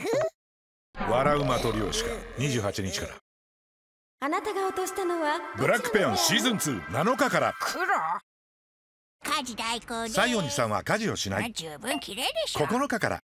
笑うマと漁師か28日からあなたが落としたのはブラックペアンシーズン27日から黒家事代行で西園寺さんは家事をしない十分綺麗でしょ9日から